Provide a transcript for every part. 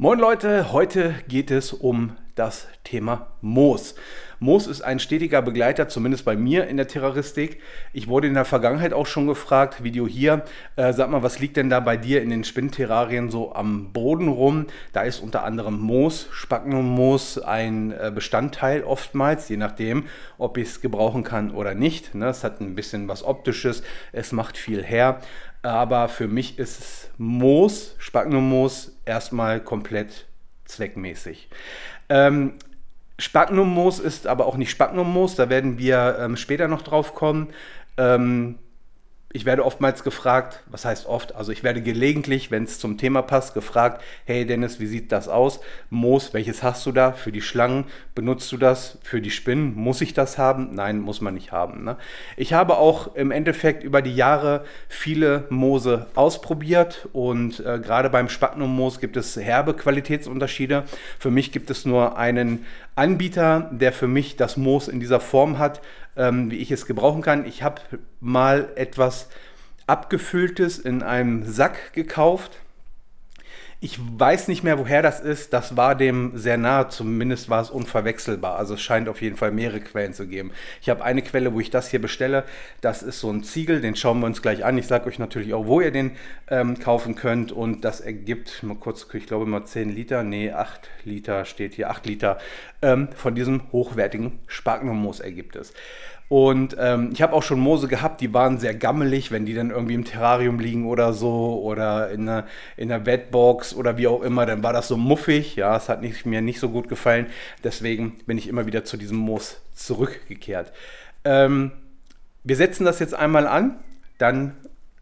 Moin Leute, heute geht es um das Thema Moos. Moos ist ein stetiger Begleiter, zumindest bei mir in der Terroristik. Ich wurde in der Vergangenheit auch schon gefragt, Video hier, äh, sag mal, was liegt denn da bei dir in den Spinnterrarien so am Boden rum? Da ist unter anderem Moos, Spagnummoos ein äh, Bestandteil oftmals, je nachdem, ob ich es gebrauchen kann oder nicht. Ne? Es hat ein bisschen was Optisches, es macht viel her. Aber für mich ist es Moos, Spagnummoos, erstmal komplett zweckmäßig. Ähm, Spagnummoos ist aber auch nicht Spagnummoos, da werden wir ähm, später noch drauf kommen. Ähm, ich werde oftmals gefragt, was heißt oft, also ich werde gelegentlich, wenn es zum Thema passt, gefragt, hey Dennis, wie sieht das aus? Moos, welches hast du da für die Schlangen? Benutzt du das für die Spinnen? Muss ich das haben? Nein, muss man nicht haben. Ne? Ich habe auch im Endeffekt über die Jahre viele Moose ausprobiert und äh, gerade beim Spagnummoos gibt es herbe Qualitätsunterschiede. Für mich gibt es nur einen Anbieter, der für mich das Moos in dieser Form hat, ähm, wie ich es gebrauchen kann. Ich habe mal etwas Abgefülltes in einem Sack gekauft ich weiß nicht mehr, woher das ist. Das war dem sehr nahe. Zumindest war es unverwechselbar. Also es scheint auf jeden Fall mehrere Quellen zu geben. Ich habe eine Quelle, wo ich das hier bestelle. Das ist so ein Ziegel. Den schauen wir uns gleich an. Ich sage euch natürlich auch, wo ihr den ähm, kaufen könnt. Und das ergibt mal kurz, ich glaube mal 10 Liter. Nee, 8 Liter steht hier. 8 Liter ähm, von diesem hochwertigen Spagnummoos ergibt es. Und ähm, ich habe auch schon Moose gehabt, die waren sehr gammelig, wenn die dann irgendwie im Terrarium liegen oder so oder in der, in einer Bettbox oder wie auch immer, dann war das so muffig. Ja, es hat nicht, mir nicht so gut gefallen. Deswegen bin ich immer wieder zu diesem Moos zurückgekehrt. Ähm, wir setzen das jetzt einmal an, dann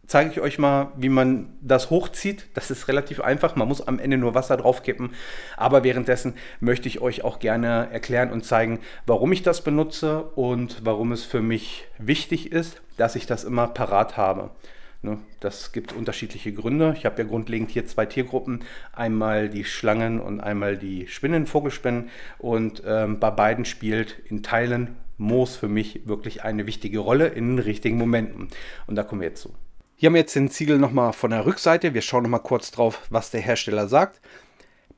zeige ich euch mal, wie man das hochzieht. Das ist relativ einfach. Man muss am Ende nur Wasser draufkippen. Aber währenddessen möchte ich euch auch gerne erklären und zeigen, warum ich das benutze und warum es für mich wichtig ist, dass ich das immer parat habe. Ne, das gibt unterschiedliche Gründe. Ich habe ja grundlegend hier zwei Tiergruppen. Einmal die Schlangen und einmal die Spinnen, Vogelspinnen. Und ähm, bei beiden spielt in Teilen Moos für mich wirklich eine wichtige Rolle in den richtigen Momenten. Und da kommen wir jetzt zu. Hier haben wir jetzt den Ziegel nochmal von der Rückseite. Wir schauen nochmal kurz drauf, was der Hersteller sagt.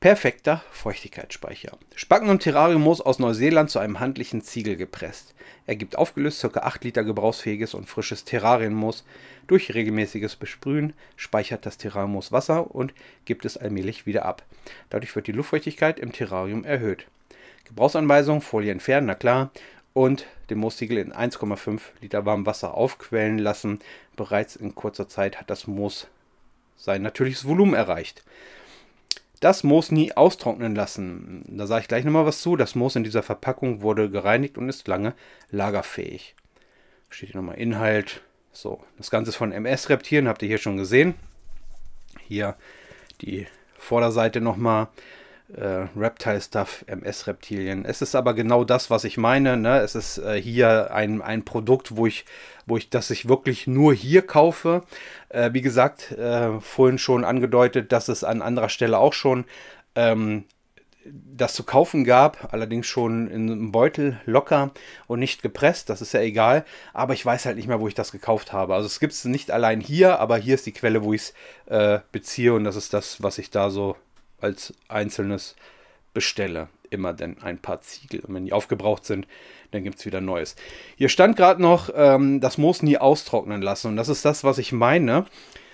Perfekter Feuchtigkeitsspeicher. Spacken und Terrariummoos aus Neuseeland zu einem handlichen Ziegel gepresst. Er gibt aufgelöst ca. 8 Liter gebrauchsfähiges und frisches Terrarienmoos. Durch regelmäßiges Besprühen speichert das Terrariummoos Wasser und gibt es allmählich wieder ab. Dadurch wird die Luftfeuchtigkeit im Terrarium erhöht. Gebrauchsanweisung, Folie entfernen, na klar und den Moosziegel in 1,5 Liter warmem Wasser aufquellen lassen. Bereits in kurzer Zeit hat das Moos sein natürliches Volumen erreicht. Das Moos nie austrocknen lassen. Da sage ich gleich nochmal was zu. Das Moos in dieser Verpackung wurde gereinigt und ist lange lagerfähig. Steht hier nochmal Inhalt. So, das Ganze ist von MS-Reptieren, habt ihr hier schon gesehen. Hier die Vorderseite nochmal äh, Reptile-Stuff, MS-Reptilien. Es ist aber genau das, was ich meine. Ne? Es ist äh, hier ein, ein Produkt, wo ich, wo ich das ich wirklich nur hier kaufe. Äh, wie gesagt, äh, vorhin schon angedeutet, dass es an anderer Stelle auch schon ähm, das zu kaufen gab, allerdings schon in einem Beutel locker und nicht gepresst, das ist ja egal, aber ich weiß halt nicht mehr, wo ich das gekauft habe. Also es gibt es nicht allein hier, aber hier ist die Quelle, wo ich es äh, beziehe und das ist das, was ich da so als einzelnes bestelle. Immer denn ein paar Ziegel. Und wenn die aufgebraucht sind, dann gibt es wieder Neues. Hier stand gerade noch, ähm, das Moos nie austrocknen lassen. Und das ist das, was ich meine.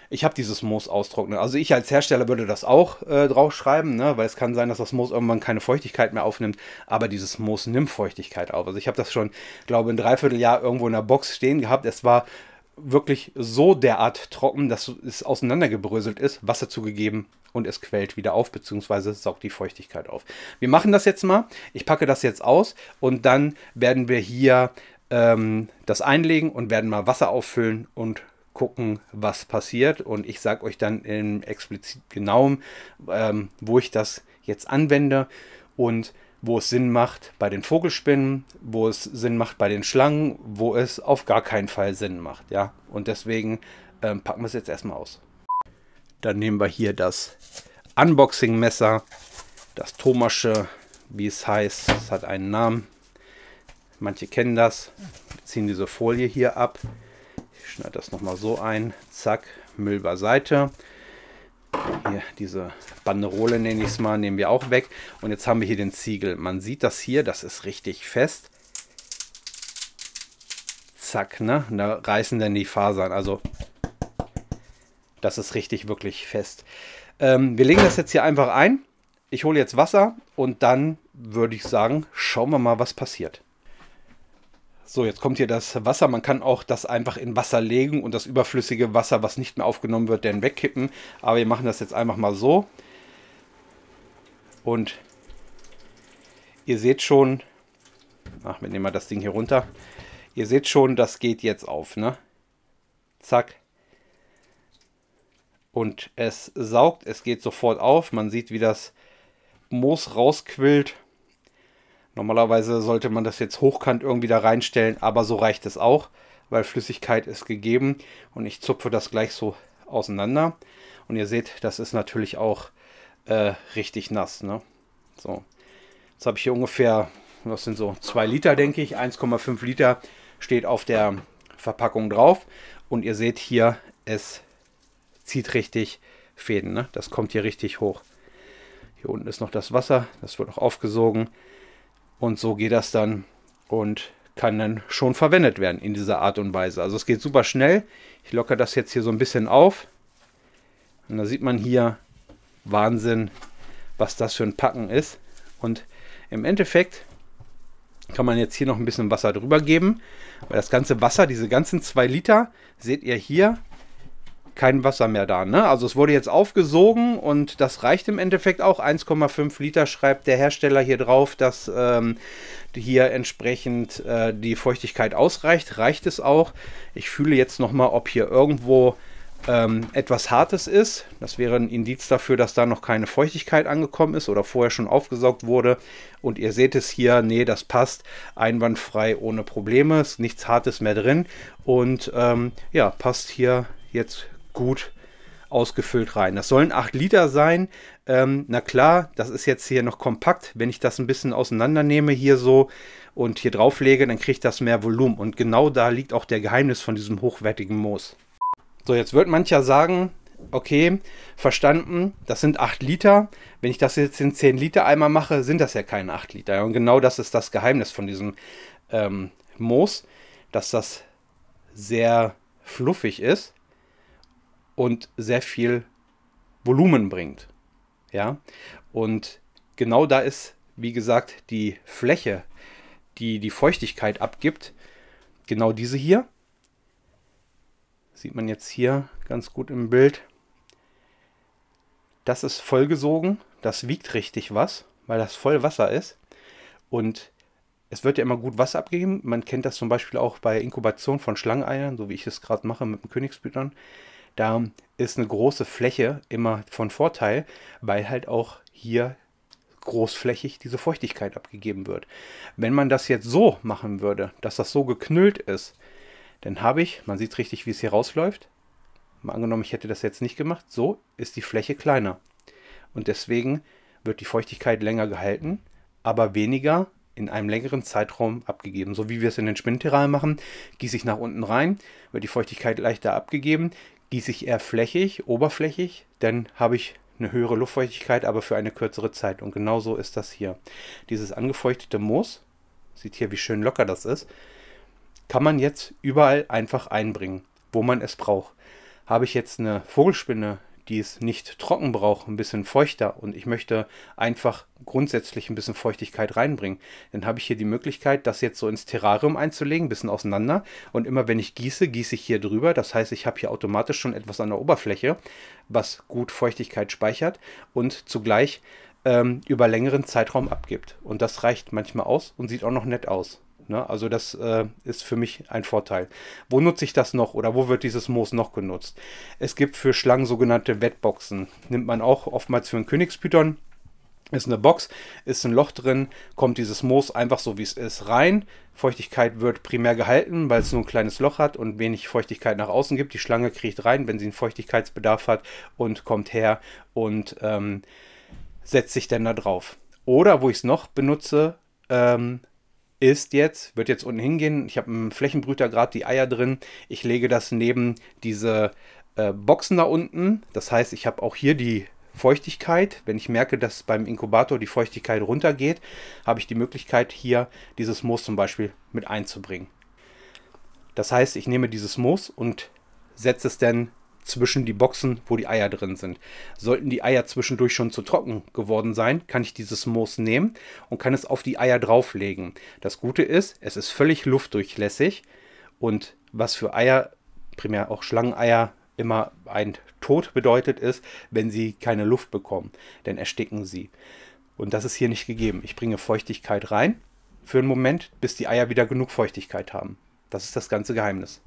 Ich habe dieses Moos austrocknen. Also ich als Hersteller würde das auch äh, draufschreiben, ne? weil es kann sein, dass das Moos irgendwann keine Feuchtigkeit mehr aufnimmt. Aber dieses Moos nimmt Feuchtigkeit auf. Also ich habe das schon, glaube ich, ein Dreivierteljahr irgendwo in der Box stehen gehabt. Es war wirklich so derart trocken, dass es auseinandergebröselt ist, Wasser zugegeben und es quält wieder auf, beziehungsweise saugt die Feuchtigkeit auf. Wir machen das jetzt mal. Ich packe das jetzt aus und dann werden wir hier ähm, das einlegen und werden mal Wasser auffüllen und gucken, was passiert. Und ich sage euch dann im explizit genauem, ähm, wo ich das jetzt anwende und wo es Sinn macht bei den Vogelspinnen, wo es Sinn macht bei den Schlangen, wo es auf gar keinen Fall Sinn macht. Ja? Und deswegen ähm, packen wir es jetzt erstmal aus. Dann nehmen wir hier das Unboxing-Messer, das Thomasche, wie es heißt. Es hat einen Namen. Manche kennen das. Wir ziehen diese Folie hier ab. Ich schneide das nochmal so ein. Zack, Müll beiseite. Hier diese Banderole nenne ich es mal, nehmen wir auch weg. Und jetzt haben wir hier den Ziegel. Man sieht das hier, das ist richtig fest. Zack, ne? Und da reißen dann die Fasern. Also das ist richtig wirklich fest. Ähm, wir legen das jetzt hier einfach ein. Ich hole jetzt Wasser und dann würde ich sagen, schauen wir mal, was passiert. So, jetzt kommt hier das Wasser. Man kann auch das einfach in Wasser legen und das überflüssige Wasser, was nicht mehr aufgenommen wird, dann wegkippen. Aber wir machen das jetzt einfach mal so. Und ihr seht schon, ach, wir nehmen mal das Ding hier runter. Ihr seht schon, das geht jetzt auf, ne? Zack. Und es saugt, es geht sofort auf. Man sieht, wie das Moos rausquillt. Normalerweise sollte man das jetzt hochkant irgendwie da reinstellen, aber so reicht es auch, weil Flüssigkeit ist gegeben und ich zupfe das gleich so auseinander. Und ihr seht, das ist natürlich auch äh, richtig nass. Ne? So, jetzt habe ich hier ungefähr, was sind so 2 Liter, denke ich, 1,5 Liter steht auf der Verpackung drauf. Und ihr seht hier, es zieht richtig Fäden. Ne? Das kommt hier richtig hoch. Hier unten ist noch das Wasser, das wird auch aufgesogen. Und so geht das dann und kann dann schon verwendet werden in dieser Art und Weise. Also es geht super schnell. Ich lockere das jetzt hier so ein bisschen auf. Und da sieht man hier Wahnsinn, was das für ein Packen ist. Und im Endeffekt kann man jetzt hier noch ein bisschen Wasser drüber geben. Weil das ganze Wasser, diese ganzen zwei Liter, seht ihr hier, kein Wasser mehr da. Ne? Also es wurde jetzt aufgesogen und das reicht im Endeffekt auch. 1,5 Liter schreibt der Hersteller hier drauf, dass ähm, hier entsprechend äh, die Feuchtigkeit ausreicht. Reicht es auch. Ich fühle jetzt nochmal, ob hier irgendwo ähm, etwas Hartes ist. Das wäre ein Indiz dafür, dass da noch keine Feuchtigkeit angekommen ist oder vorher schon aufgesaugt wurde. Und ihr seht es hier, nee, das passt einwandfrei, ohne Probleme. Ist nichts Hartes mehr drin. Und ähm, ja, passt hier jetzt gut ausgefüllt rein. Das sollen 8 Liter sein. Ähm, na klar, das ist jetzt hier noch kompakt. Wenn ich das ein bisschen auseinandernehme hier so und hier drauf lege, dann kriegt das mehr Volumen. Und genau da liegt auch der Geheimnis von diesem hochwertigen Moos. So, jetzt wird mancher sagen, okay, verstanden, das sind 8 Liter. Wenn ich das jetzt in 10 Liter Eimer mache, sind das ja keine 8 Liter. Und genau das ist das Geheimnis von diesem ähm, Moos, dass das sehr fluffig ist und sehr viel Volumen bringt. Ja, und genau da ist, wie gesagt, die Fläche, die die Feuchtigkeit abgibt, genau diese hier. Sieht man jetzt hier ganz gut im Bild. Das ist vollgesogen, das wiegt richtig was, weil das voll Wasser ist. Und es wird ja immer gut Wasser abgegeben. Man kennt das zum Beispiel auch bei Inkubation von Schlangeiern, so wie ich es gerade mache mit dem Königsblütern. Da ist eine große Fläche immer von Vorteil, weil halt auch hier großflächig diese Feuchtigkeit abgegeben wird. Wenn man das jetzt so machen würde, dass das so geknüllt ist, dann habe ich, man sieht richtig, wie es hier rausläuft. Mal angenommen, ich hätte das jetzt nicht gemacht, so ist die Fläche kleiner. Und deswegen wird die Feuchtigkeit länger gehalten, aber weniger in einem längeren Zeitraum abgegeben. So wie wir es in den Spinnenterrain machen, gieße ich nach unten rein, wird die Feuchtigkeit leichter abgegeben, gieße ich eher flächig, oberflächig, dann habe ich eine höhere Luftfeuchtigkeit, aber für eine kürzere Zeit. Und genauso ist das hier. Dieses angefeuchtete Moos, sieht hier, wie schön locker das ist, kann man jetzt überall einfach einbringen, wo man es braucht. Habe ich jetzt eine Vogelspinne die es nicht trocken braucht, ein bisschen feuchter und ich möchte einfach grundsätzlich ein bisschen Feuchtigkeit reinbringen, dann habe ich hier die Möglichkeit, das jetzt so ins Terrarium einzulegen, ein bisschen auseinander und immer wenn ich gieße, gieße ich hier drüber. Das heißt, ich habe hier automatisch schon etwas an der Oberfläche, was gut Feuchtigkeit speichert und zugleich ähm, über längeren Zeitraum abgibt. Und das reicht manchmal aus und sieht auch noch nett aus. Ne? Also das äh, ist für mich ein Vorteil. Wo nutze ich das noch oder wo wird dieses Moos noch genutzt? Es gibt für Schlangen sogenannte Wettboxen. Nimmt man auch oftmals für einen Königspython. Ist eine Box, ist ein Loch drin, kommt dieses Moos einfach so wie es ist rein. Feuchtigkeit wird primär gehalten, weil es nur ein kleines Loch hat und wenig Feuchtigkeit nach außen gibt. Die Schlange kriegt rein, wenn sie einen Feuchtigkeitsbedarf hat und kommt her und ähm, setzt sich dann da drauf. Oder wo ich es noch benutze, ähm, ist jetzt, wird jetzt unten hingehen. Ich habe im Flächenbrüter gerade die Eier drin. Ich lege das neben diese äh, Boxen da unten. Das heißt, ich habe auch hier die Feuchtigkeit. Wenn ich merke, dass beim Inkubator die Feuchtigkeit runtergeht, habe ich die Möglichkeit, hier dieses Moos zum Beispiel mit einzubringen. Das heißt, ich nehme dieses Moos und setze es dann zwischen die Boxen, wo die Eier drin sind. Sollten die Eier zwischendurch schon zu trocken geworden sein, kann ich dieses Moos nehmen und kann es auf die Eier drauflegen. Das Gute ist, es ist völlig luftdurchlässig und was für Eier, primär auch Schlangeneier, immer ein Tod bedeutet ist, wenn sie keine Luft bekommen, denn ersticken sie. Und das ist hier nicht gegeben. Ich bringe Feuchtigkeit rein für einen Moment, bis die Eier wieder genug Feuchtigkeit haben. Das ist das ganze Geheimnis.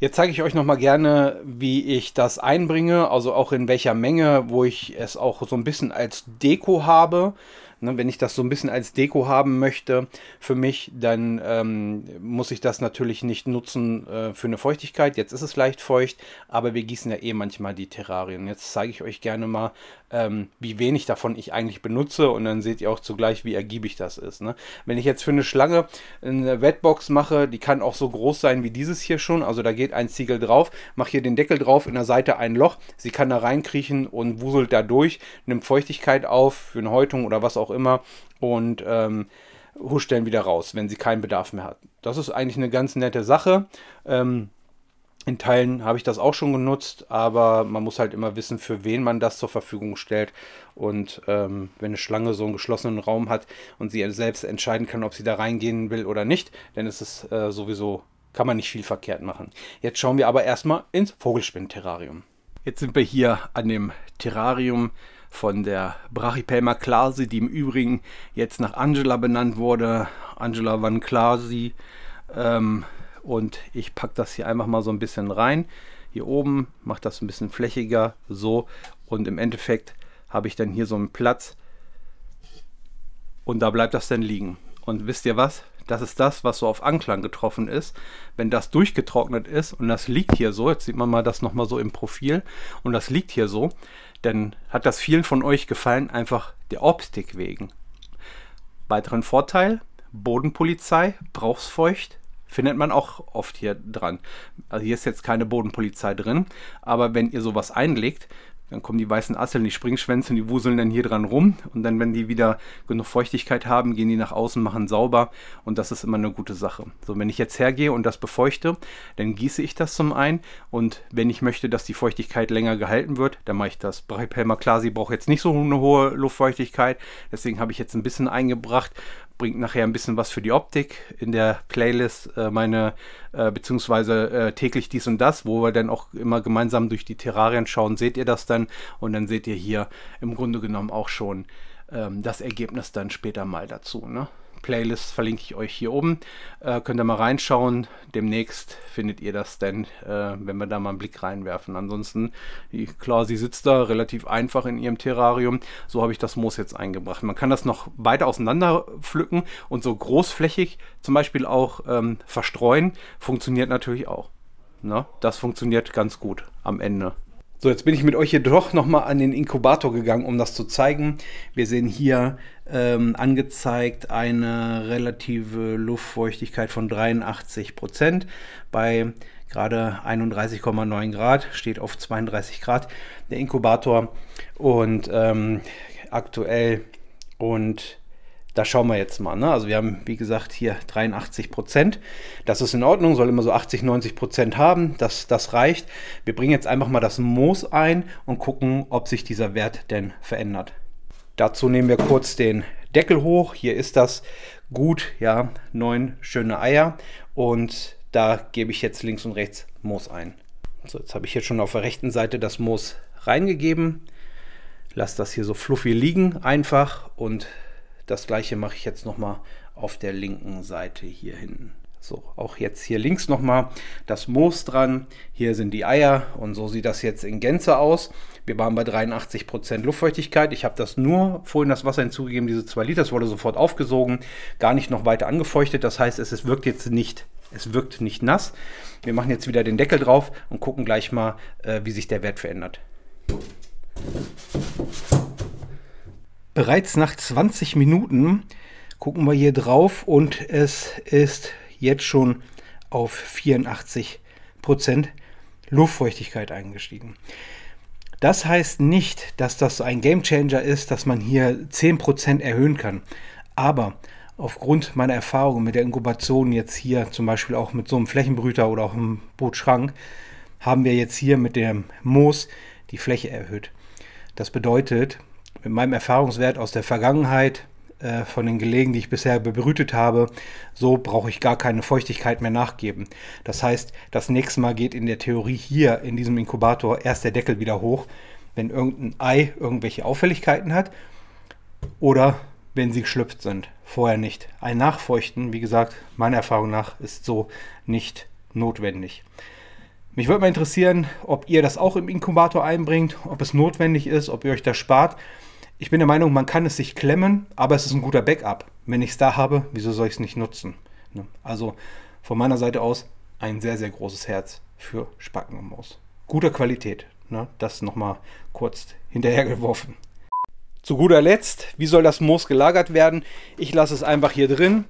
Jetzt zeige ich euch nochmal gerne, wie ich das einbringe, also auch in welcher Menge, wo ich es auch so ein bisschen als Deko habe. Ne, wenn ich das so ein bisschen als Deko haben möchte für mich, dann ähm, muss ich das natürlich nicht nutzen äh, für eine Feuchtigkeit. Jetzt ist es leicht feucht, aber wir gießen ja eh manchmal die Terrarien. Jetzt zeige ich euch gerne mal, ähm, wie wenig davon ich eigentlich benutze und dann seht ihr auch zugleich, wie ergiebig das ist. Ne? Wenn ich jetzt für eine Schlange eine Wetbox mache, die kann auch so groß sein wie dieses hier schon, also da geht ein Ziegel drauf, mache hier den Deckel drauf, in der Seite ein Loch, sie kann da reinkriechen und wuselt da durch, nimmt Feuchtigkeit auf für eine Häutung oder was auch immer und ähm, huscht dann wieder raus, wenn sie keinen Bedarf mehr hat. Das ist eigentlich eine ganz nette Sache. Ähm, in Teilen habe ich das auch schon genutzt, aber man muss halt immer wissen, für wen man das zur Verfügung stellt. Und ähm, wenn eine Schlange so einen geschlossenen Raum hat und sie selbst entscheiden kann, ob sie da reingehen will oder nicht, dann ist es äh, sowieso, kann man nicht viel verkehrt machen. Jetzt schauen wir aber erstmal ins Vogelspinn-Terrarium. Jetzt sind wir hier an dem Terrarium von der Brachypelma clasi, die im Übrigen jetzt nach Angela benannt wurde, Angela van Clasi. Ähm, und ich packe das hier einfach mal so ein bisschen rein. Hier oben macht das ein bisschen flächiger, so. Und im Endeffekt habe ich dann hier so einen Platz. Und da bleibt das dann liegen. Und wisst ihr was? Das ist das, was so auf Anklang getroffen ist. Wenn das durchgetrocknet ist und das liegt hier so, jetzt sieht man mal das nochmal so im Profil und das liegt hier so, dann hat das vielen von euch gefallen, einfach der Optik wegen. Weiteren Vorteil, Bodenpolizei, brauchsfeucht, findet man auch oft hier dran. Also hier ist jetzt keine Bodenpolizei drin, aber wenn ihr sowas einlegt, dann kommen die weißen Asseln, die Springschwänze und die wuseln dann hier dran rum. Und dann, wenn die wieder genug Feuchtigkeit haben, gehen die nach außen, machen sauber. Und das ist immer eine gute Sache. So, wenn ich jetzt hergehe und das befeuchte, dann gieße ich das zum einen. Und wenn ich möchte, dass die Feuchtigkeit länger gehalten wird, dann mache ich das. Bei Pelma Klasi braucht jetzt nicht so eine hohe Luftfeuchtigkeit. Deswegen habe ich jetzt ein bisschen eingebracht bringt nachher ein bisschen was für die Optik in der Playlist, äh, meine, äh, beziehungsweise äh, täglich dies und das, wo wir dann auch immer gemeinsam durch die Terrarien schauen, seht ihr das dann und dann seht ihr hier im Grunde genommen auch schon ähm, das Ergebnis dann später mal dazu. Ne? Playlist verlinke ich euch hier oben. Äh, könnt ihr mal reinschauen. Demnächst findet ihr das denn, äh, wenn wir da mal einen Blick reinwerfen. Ansonsten, klar, sie sitzt da relativ einfach in ihrem Terrarium. So habe ich das Moos jetzt eingebracht. Man kann das noch weiter auseinander pflücken und so großflächig zum Beispiel auch ähm, verstreuen. Funktioniert natürlich auch. Ne? Das funktioniert ganz gut am Ende. So, jetzt bin ich mit euch hier doch nochmal an den Inkubator gegangen, um das zu zeigen. Wir sehen hier ähm, angezeigt eine relative Luftfeuchtigkeit von 83 Prozent bei gerade 31,9 Grad, steht auf 32 Grad der Inkubator und ähm, aktuell und da schauen wir jetzt mal. Ne? Also wir haben, wie gesagt, hier 83 Prozent. Das ist in Ordnung, soll immer so 80, 90 Prozent haben. Das, das reicht. Wir bringen jetzt einfach mal das Moos ein und gucken, ob sich dieser Wert denn verändert. Dazu nehmen wir kurz den Deckel hoch. Hier ist das gut, ja, neun schöne Eier. Und da gebe ich jetzt links und rechts Moos ein. So, jetzt habe ich hier schon auf der rechten Seite das Moos reingegeben. Lass das hier so fluffy liegen einfach und das gleiche mache ich jetzt nochmal auf der linken Seite hier hinten. So, auch jetzt hier links nochmal das Moos dran. Hier sind die Eier und so sieht das jetzt in Gänze aus. Wir waren bei 83% Luftfeuchtigkeit. Ich habe das nur vorhin das Wasser hinzugegeben, diese 2 Liter. Das wurde sofort aufgesogen, gar nicht noch weiter angefeuchtet. Das heißt, es, wirkt jetzt nicht, es wirkt nicht nass. Wir machen jetzt wieder den Deckel drauf und gucken gleich mal, äh, wie sich der Wert verändert. Bereits nach 20 Minuten gucken wir hier drauf und es ist jetzt schon auf 84 Prozent Luftfeuchtigkeit eingestiegen. Das heißt nicht, dass das ein Game Changer ist, dass man hier 10 Prozent erhöhen kann. Aber aufgrund meiner Erfahrung mit der Inkubation jetzt hier zum Beispiel auch mit so einem Flächenbrüter oder auch einem Bootschrank haben wir jetzt hier mit dem Moos die Fläche erhöht. Das bedeutet, mit meinem Erfahrungswert aus der Vergangenheit, äh, von den Gelegen, die ich bisher bebrütet habe, so brauche ich gar keine Feuchtigkeit mehr nachgeben. Das heißt, das nächste Mal geht in der Theorie hier in diesem Inkubator erst der Deckel wieder hoch, wenn irgendein Ei irgendwelche Auffälligkeiten hat oder wenn sie geschlüpft sind. Vorher nicht. Ein Nachfeuchten, wie gesagt, meiner Erfahrung nach, ist so nicht notwendig. Mich würde mal interessieren, ob ihr das auch im Inkubator einbringt, ob es notwendig ist, ob ihr euch das spart. Ich bin der Meinung, man kann es sich klemmen, aber es ist ein guter Backup. Wenn ich es da habe, wieso soll ich es nicht nutzen? Ne? Also von meiner Seite aus ein sehr, sehr großes Herz für Spacken und Maus. Guter Qualität. Ne? Das nochmal kurz hinterhergeworfen. Zu guter Letzt, wie soll das Moos gelagert werden? Ich lasse es einfach hier drin,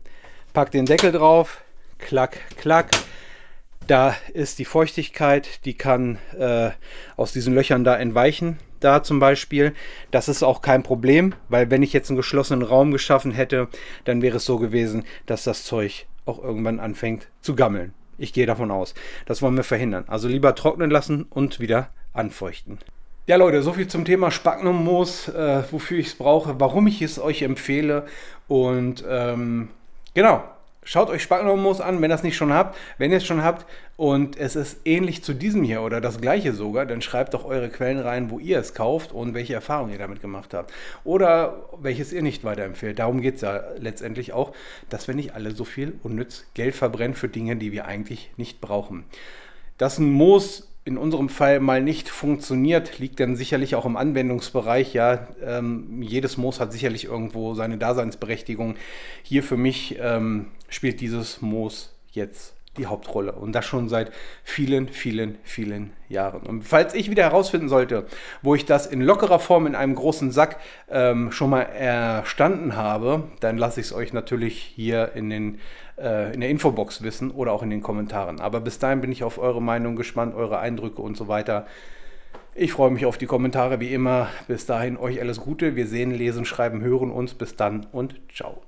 pack den Deckel drauf, klack, klack, da ist die Feuchtigkeit, die kann äh, aus diesen Löchern da entweichen. Da zum Beispiel, das ist auch kein Problem, weil wenn ich jetzt einen geschlossenen Raum geschaffen hätte, dann wäre es so gewesen, dass das Zeug auch irgendwann anfängt zu gammeln. Ich gehe davon aus. Das wollen wir verhindern. Also lieber trocknen lassen und wieder anfeuchten. Ja Leute, so viel zum Thema Spagnummoos, äh, wofür ich es brauche, warum ich es euch empfehle und ähm, genau, Schaut euch Spagnummoos an, wenn ihr es nicht schon habt. Wenn ihr es schon habt und es ist ähnlich zu diesem hier oder das gleiche sogar, dann schreibt doch eure Quellen rein, wo ihr es kauft und welche Erfahrungen ihr damit gemacht habt. Oder welches ihr nicht weiterempfehlt. Darum geht es ja letztendlich auch, dass wir nicht alle so viel unnütz Geld verbrennen für Dinge, die wir eigentlich nicht brauchen. Dass ein Moos in unserem Fall mal nicht funktioniert, liegt dann sicherlich auch im Anwendungsbereich. Ja, ähm, jedes Moos hat sicherlich irgendwo seine Daseinsberechtigung. Hier für mich ähm, spielt dieses Moos jetzt die Hauptrolle. Und das schon seit vielen, vielen, vielen Jahren. Und falls ich wieder herausfinden sollte, wo ich das in lockerer Form in einem großen Sack ähm, schon mal erstanden habe, dann lasse ich es euch natürlich hier in, den, äh, in der Infobox wissen oder auch in den Kommentaren. Aber bis dahin bin ich auf eure Meinung gespannt, eure Eindrücke und so weiter. Ich freue mich auf die Kommentare wie immer. Bis dahin euch alles Gute. Wir sehen, lesen, schreiben, hören uns. Bis dann und ciao.